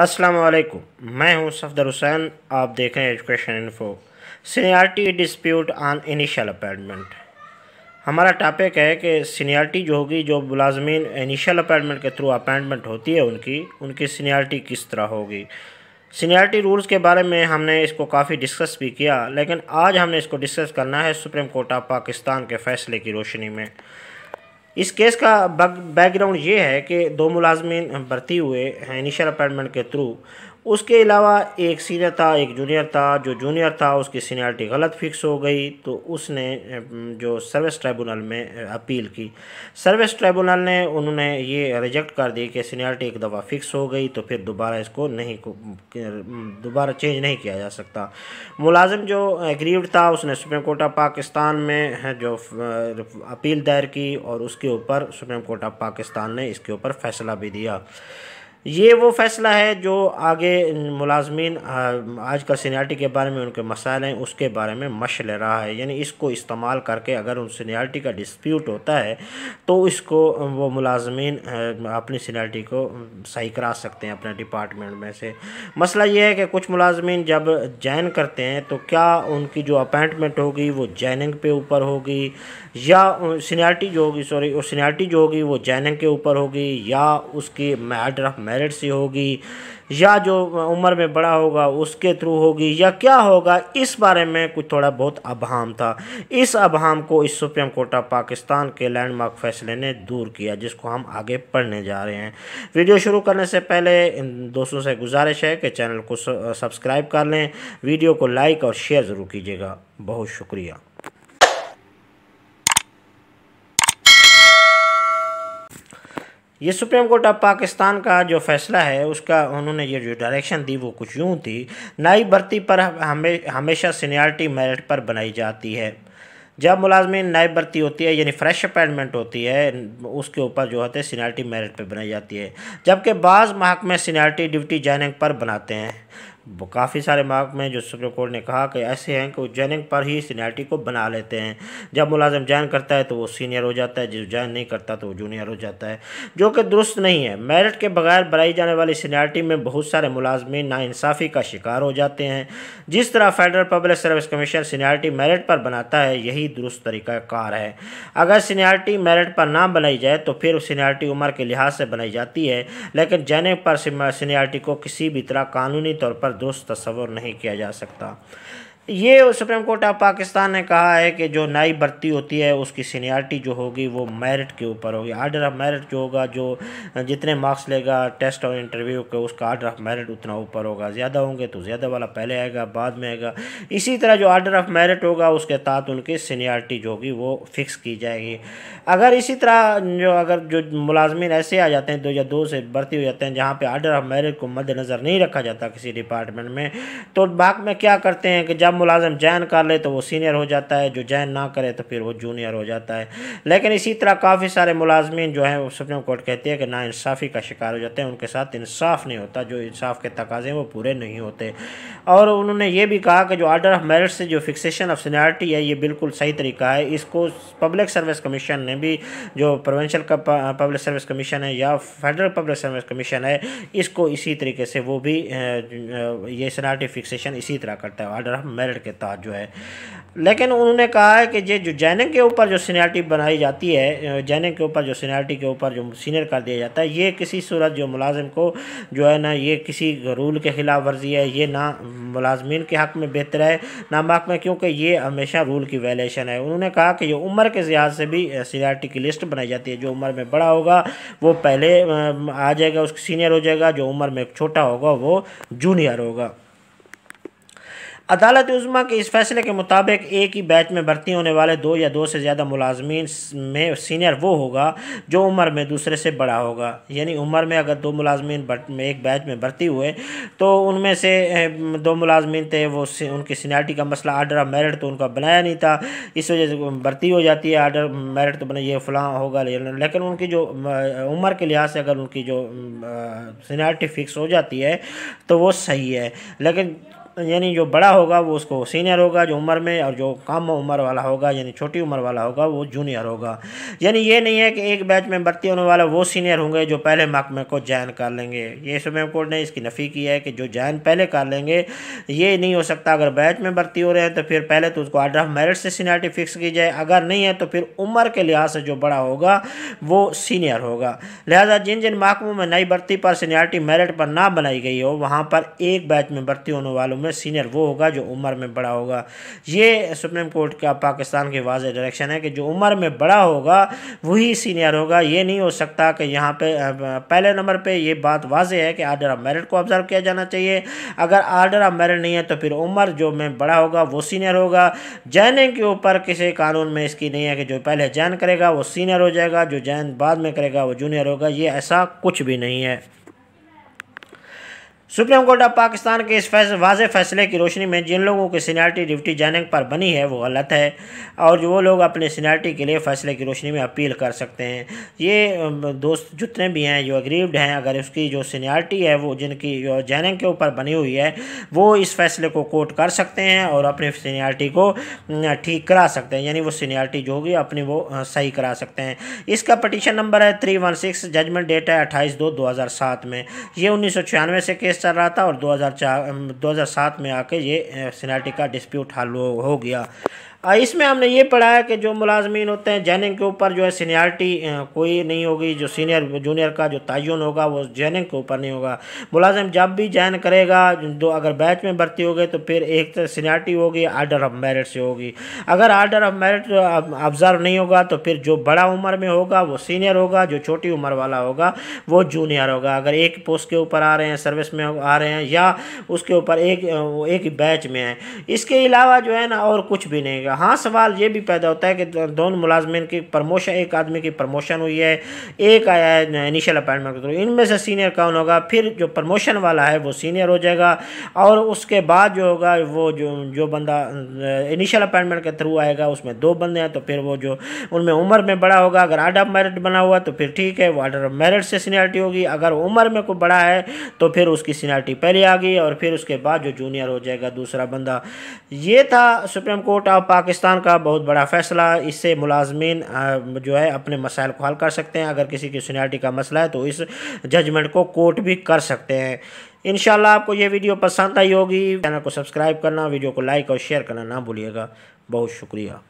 वालेकुम मैं हूं सफदर हुसैन आप देख रहे हैं education info seniority dispute on initial appointment हमारा टॉपिक है कि सीनियरिटी जो होगी जो मुलाजमीन इनिशियल अपॉइंटमेंट के थ्रू अपॉइंटमेंट होती है उनकी उनकी सीनियरिटी किस तरह होगी सीनियरिटी रूल्स के बारे में हमने इसको काफ़ी डिस्कस भी किया लेकिन आज हमने इसको डिस्कस करना है सुप्रीम कोर्ट ऑफ पाकिस्तान के फैसले की रोशनी में इस केस का बैकग्राउंड ये है कि दो मुलाजमीन भर्ती हुए हैं इनिशियल अपॉइंटमेंट के थ्रू उसके अलावा एक सीनियर था एक जूनियर था जो जूनियर था उसकी सीनियरिटी गलत फिक्स हो गई तो उसने जो सर्विस ट्राइब्यूनल में अपील की सर्विस ट्राइब्यूनल ने उन्होंने ये रिजेक्ट कर दी कि सीनियरिटी एक दफ़ा फिक्स हो गई तो फिर दोबारा इसको नहीं दोबारा चेंज नहीं किया जा सकता मुलाजिम जो एग्रीव था उसने सुप्रीम कोर्ट ऑफ पाकिस्तान में जो अपील दायर की और उसके ऊपर सुप्रीम कोर्ट ऑफ पाकिस्तान ने इसके ऊपर फैसला भी दिया ये वो फैसला है जो आगे मुलाजमीन आज का सीनियरटी के बारे में उनके मसाइल हैं उसके बारे में मश ले रहा है यानी इसको इस्तेमाल करके अगर उन सीनियरटी का डिस्प्यूट होता है तो इसको वो मुलाजमीन अपनी सीनियरटी को सही करा सकते हैं अपने डिपार्टमेंट में से मसला ये है कि कुछ मुलाजमीन जब जैन करते हैं तो क्या उनकी जो अपॉइंटमेंट होगी वो जैनिंग पे ऊपर होगी या सीनियरटी जो होगी सॉरी और जो होगी वो जैनिंग के ऊपर होगी या उसकी मैड मेरिट से होगी या जो उम्र में बड़ा होगा उसके थ्रू होगी या क्या होगा इस बारे में कुछ थोड़ा बहुत अभाम था इस अभाम को इस सुप्रीम कोर्ट ऑफ पाकिस्तान के लैंडमार्क फैसले ने दूर किया जिसको हम आगे पढ़ने जा रहे हैं वीडियो शुरू करने से पहले इन दोस्तों से गुजारिश है कि चैनल को सब्सक्राइब कर लें वीडियो को लाइक और शेयर ज़रूर कीजिएगा बहुत शुक्रिया ये सुप्रीम कोर्ट ऑफ पाकिस्तान का जो फैसला है उसका उन्होंने ये जो डायरेक्शन दी वो कुछ यूँ थी नई भर्ती पर हमे हमेशा सीनियरिटी मेरिट पर बनाई जाती है जब मुलाजमी नई भर्ती होती है यानी फ्रेश अपॉइंटमेंट होती है उसके ऊपर जो होते हैं सीनियरिटी मेरिट पर बनाई जाती है जबकि बाज़ महकमे सीनियरिटी ड्यूटी जॉइनिंग पर बनाते हैं काफ़ी सारे मार्ग में जो सुप्रीम कोर्ट ने कहा कि ऐसे हैं कि वो ज्वाइनिंग पर ही सीनियरिटी को बना लेते हैं जब मुलाजिम ज्वाइन करता है तो वो सीनियर हो जाता है जो ज्वाइन नहीं करता तो वो जूनियर हो जाता है जो कि दुरुस्त नहीं है मेरिट के बगैर बनाई जाने वाली सीनियरिटी में बहुत सारे मुलाजमी नाानसाफ़ी का शिकार हो जाते हैं जिस तरह federal public service commission seniority merit पर बनाता है यही दुरुस्त तरीक़ाकार है अगर सीनियरिटी मेरिट पर ना बनाई जाए तो फिर सीनियरिटी उम्र के लिहाज से बनाई जाती है लेकिन जैनिंग पर सीनियरिटी को किसी भी तरह कानूनी तौर पर दुरुस्त तस्वर नहीं किया जा सकता ये सुप्रीम कोर्ट ऑफ पाकिस्तान ने कहा है कि जो नई भर्ती होती है उसकी सीनियरिटी जो होगी वो मेरिट के ऊपर होगी आर्डर ऑफ मेरिट जो होगा जो जितने मार्क्स लेगा टेस्ट और इंटरव्यू के उसका आर्डर ऑफ मेरिट उतना ऊपर होगा ज़्यादा होंगे तो ज़्यादा वाला पहले आएगा बाद में आएगा इसी तरह जो आर्डर ऑफ मेरिट होगा उसके तहत उनकी सीनियरिटी जो होगी वो फिक्स की जाएगी अगर इसी तरह जो अगर जो मुलाजमिन ऐसे आ जाते हैं दो या दो से भर्ती हो जाते हैं जहाँ पर आर्डर ऑफ मेरिट को मद्देनज़र नहीं रखा जाता किसी डिपार्टमेंट में तो बाग में क्या करते हैं कि जब मुलाजम जैन कर ले तो वो सीनियर हो जाता है जो जैन ना करे तो फिर वो जूनियर हो जाता है लेकिन इसी तरह काफ़ी सारे मुलाजमन जो हैं वो सुप्रीम कोर्ट कहती है कि इंसाफी का शिकार हो जाते हैं उनके साथ इंसाफ नहीं होता जो इंसाफ के तकाजे हैं वो पूरे नहीं होते और उन्होंने ये भी कहा कि जो आर्डर ऑफ मेरिट से जो फिक्सेशन ऑफ सीनियरिटी है ये बिल्कुल सही तरीका है इसको पब्लिक सर्विस कमीशन ने भी जो प्रोवेंशल का पब्लिक सर्विस कमीशन है या फेडरल पब्लिक सर्विस कमीशन है इसको इसी तरीके से वो भी ये सीनियरिटी फिक्सेशन इसी तरह करता है आर्डर ऑफ मेरिट मेरिट के तहत जो है लेकिन उन्होंने कहा है कि ये जो जैनिंग के ऊपर जो सीनियरिटी बनाई जाती है जैनिंग के ऊपर जो सीनियरिटी के ऊपर जो सीनियर कर दिया जाता है ये किसी सूरत जो मुलाजिम को जो है ना ये किसी रूल के खिलाफ वर्जी है ये ना मुलाजमीन के हक़ में बेहतर है ना महक में क्योंकि ये हमेशा रूल की वैलेशन है उन्होंने कहा कि ये उम्र के लिहाज से भी सीनियरिटी की लिस्ट बनाई जाती है जो उम्र में बड़ा होगा वो पहले आ जाएगा उस सीनियर हो जाएगा जो उम्र में छोटा होगा वो जूनियर होगा अदालत उज़मा के इस फैसले के मुताबिक एक ही बैच में भर्ती होने वाले दो या दो से ज़्यादा मुलाजमी में सीनियर वो होगा जो उम्र में दूसरे से बड़ा होगा यानी उम्र में अगर दो में एक बैच में भर्ती हुए तो उनमें से दो मुलाजमी थे वो उनकी सीनियरिटी का मसला आर्डर ऑफ मेरिट तो उनका बनाया नहीं था इस वजह से भर्ती हो जाती है आर्डर मेरिट तो बना ये फलां होगा लेकिन उनकी जो उम्र के लिहाज से अगर उनकी जो सीनियरिटी फिक्स हो जाती है तो वो सही है लेकिन यानी जो बड़ा होगा वो उसको सीनियर होगा जो उम्र में और जो कम उम्र वाला होगा यानी छोटी उम्र वाला होगा वो जूनियर होगा यानी ये नहीं है कि एक बैच में भर्ती होने वाला वो सीनियर होंगे जो पहले महकमे को ज्वाइन कर लेंगे ये सुप्रीम कोर्ट ने इसकी नफ़ी की है कि जो ज्वाइन पहले कर लेंगे ये नहीं हो सकता अगर बैच में भर्ती हो रहे हैं तो फिर पहले तो उसको आर्डर ऑफ मेरिट से सीनियरिटी फिक्स की जाए अगर नहीं है तो फिर उम्र के लिहाज से जो बड़ा होगा वो सीनियर होगा लिहाजा जिन जिन महकमों में नई भर्ती पर सीनियरिटी मेरिट पर ना बनाई गई हो वहाँ पर एक बैच में भर्ती होने वालों में में सीनियर वो होगा जो उम्र में बड़ा होगा ये सुप्रीम कोर्ट का पाकिस्तान की वाज डायरेक्शन है कि जो उम्र में बड़ा होगा वही सीनियर होगा ये नहीं हो सकता कि यहाँ पे पहले नंबर पे ये बात वाज है कि आर्डर ऑफ मेरिट को ऑब्ज़र्व किया जाना चाहिए अगर आर्डर ऑफ मेरिट नहीं है तो फिर उम्र जो में बड़ा होगा वो सीनियर होगा जैनिंग के ऊपर किसी कानून में इसकी नहीं है कि जो पहले जैन करेगा वो सीनियर हो जाएगा जो जैन बाद में करेगा वो जूनियर होगा ये ऐसा कुछ भी नहीं है सुप्रीम कोर्ट ऑफ पाकिस्तान के इस फैस, वाज फैसले की रोशनी में जिन लोगों की सीनियरिटी डिप्टी जाने पर बनी है वो गलत है और वो लोग अपने सीनियरिटी के लिए फैसले की रोशनी में अपील कर सकते हैं ये दोस्त जितने भी हैं जो अग्रीव्ड हैं अगर उसकी जो सीनियरिटी है वो जिनकी जैनिंग के ऊपर बनी हुई है वो इस फैसले को कोर्ट कर सकते हैं और अपनी सीनियरिटी को ठीक करा सकते हैं यानी वो सीनियरिटी जो होगी अपनी वो सही करा सकते हैं इसका पटिशन नंबर है three one six judgement date है अट्ठाईस दो दो हज़ार सात में ये उन्नीस सौ छियानवे से केस केस चल रहा था और 2004 2007 में आके ये सिनाटिका डिस्प्यूट हल हो गया इसमें हमने ये पढ़ा है कि जो मुलाजमीन होते हैं जैनिंग के ऊपर जो है सीनियरिटी कोई नहीं होगी जो सीनियर जूनियर का जो तयन होगा वो जैनिंग के ऊपर नहीं होगा मुलाजिम जब भी जैन करेगा दो अगर बैच में भर्ती हो तो फिर एक तो सीनियरिटी होगी आर्डर ऑफ मेरिट से होगी अगर आर्डर ऑफ मेरिट ऑब्ज़र्व नहीं होगा तो फिर जो बड़ा उम्र में होगा वो सीनियर होगा जो छोटी उम्र वाला होगा वो जूनियर होगा अगर एक पोस्ट के ऊपर आ रहे हैं सर्विस में आ रहे हैं या उसके ऊपर एक एक बैच में है इसके अलावा जो है ना और कुछ भी नहीं जाएगा हाँ सवाल ये भी पैदा होता है कि दोनों मुलाजमन की प्रमोशन एक आदमी की प्रमोशन हुई है एक आया है इनिशियल अपॉइंटमेंट के थ्रू इनमें से सीनियर कौन होगा फिर जो प्रमोशन वाला है वो सीनियर हो जाएगा और उसके बाद जो होगा वो जो जो बंदा इनिशियल अपॉइंटमेंट के थ्रू आएगा उसमें दो बंदे हैं तो फिर वो जो उनमें उम्र में बड़ा होगा अगर आर्डर ऑफ मेरिट बना हुआ तो फिर ठीक है वो आर्डर ऑफ मेरिट से सीनियरिटी होगी अगर उम्र में कोई बड़ा है तो फिर उसकी सीनियरिटी पहले आ गई और फिर उसके बाद जो जूनियर हो जाएगा दूसरा बंदा ये था सुप्रीम कोर्ट ऑफ पाकिस्तान का बहुत बड़ा फैसला इससे मुलाजमीन जो है अपने मसाइल को हल कर सकते हैं अगर किसी की सीनियरिटी का मसला है तो इस जजमेंट को कोर्ट भी कर सकते हैं इन आपको ये वीडियो पसंद आई होगी चैनल को सब्सक्राइब करना वीडियो को लाइक और शेयर करना ना भूलिएगा बहुत शुक्रिया